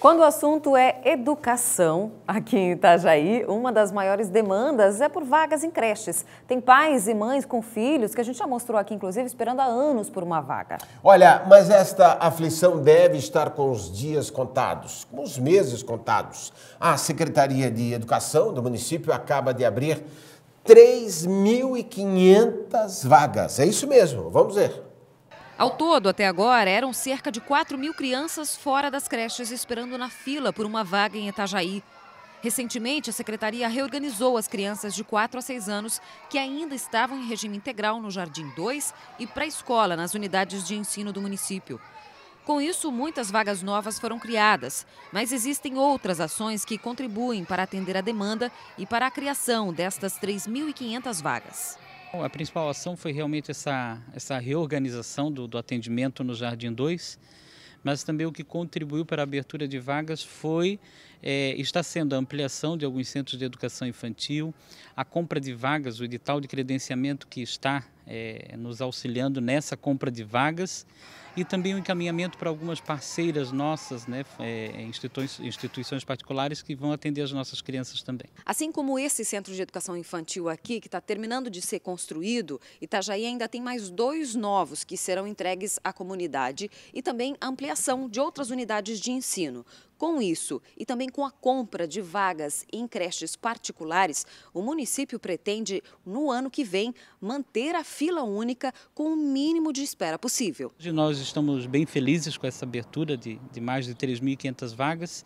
Quando o assunto é educação, aqui em Itajaí, uma das maiores demandas é por vagas em creches. Tem pais e mães com filhos que a gente já mostrou aqui, inclusive, esperando há anos por uma vaga. Olha, mas esta aflição deve estar com os dias contados, com os meses contados. A Secretaria de Educação do município acaba de abrir 3.500 vagas. É isso mesmo, vamos ver. Ao todo, até agora, eram cerca de 4 mil crianças fora das creches esperando na fila por uma vaga em Itajaí. Recentemente, a secretaria reorganizou as crianças de 4 a 6 anos que ainda estavam em regime integral no Jardim 2 e pré-escola nas unidades de ensino do município. Com isso, muitas vagas novas foram criadas, mas existem outras ações que contribuem para atender a demanda e para a criação destas 3.500 vagas. A principal ação foi realmente essa, essa reorganização do, do atendimento no Jardim 2, mas também o que contribuiu para a abertura de vagas foi, é, está sendo a ampliação de alguns centros de educação infantil, a compra de vagas, o edital de credenciamento que está é, nos auxiliando nessa compra de vagas e também o um encaminhamento para algumas parceiras nossas, né, é, instituições, instituições particulares que vão atender as nossas crianças também. Assim como esse centro de educação infantil aqui, que está terminando de ser construído, Itajaí ainda tem mais dois novos que serão entregues à comunidade e também a ampliação de outras unidades de ensino. Com isso e também com a compra de vagas em creches particulares, o município pretende, no ano que vem, manter a fila única com o mínimo de espera possível. Nós estamos bem felizes com essa abertura de, de mais de 3.500 vagas.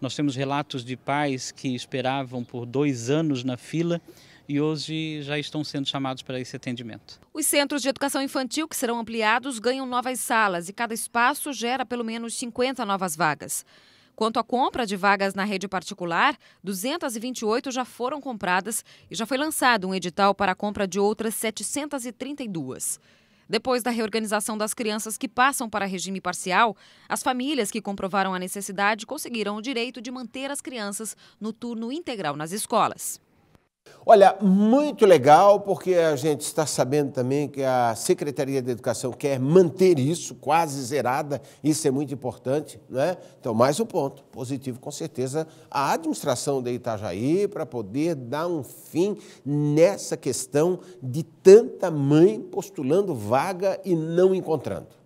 Nós temos relatos de pais que esperavam por dois anos na fila e hoje já estão sendo chamados para esse atendimento. Os centros de educação infantil que serão ampliados ganham novas salas e cada espaço gera pelo menos 50 novas vagas. Quanto à compra de vagas na rede particular, 228 já foram compradas e já foi lançado um edital para a compra de outras 732. Depois da reorganização das crianças que passam para regime parcial, as famílias que comprovaram a necessidade conseguiram o direito de manter as crianças no turno integral nas escolas. Olha, muito legal, porque a gente está sabendo também que a Secretaria de Educação quer manter isso quase zerada, isso é muito importante, né? Então, mais um ponto positivo, com certeza, a administração de Itajaí para poder dar um fim nessa questão de tanta mãe postulando vaga e não encontrando.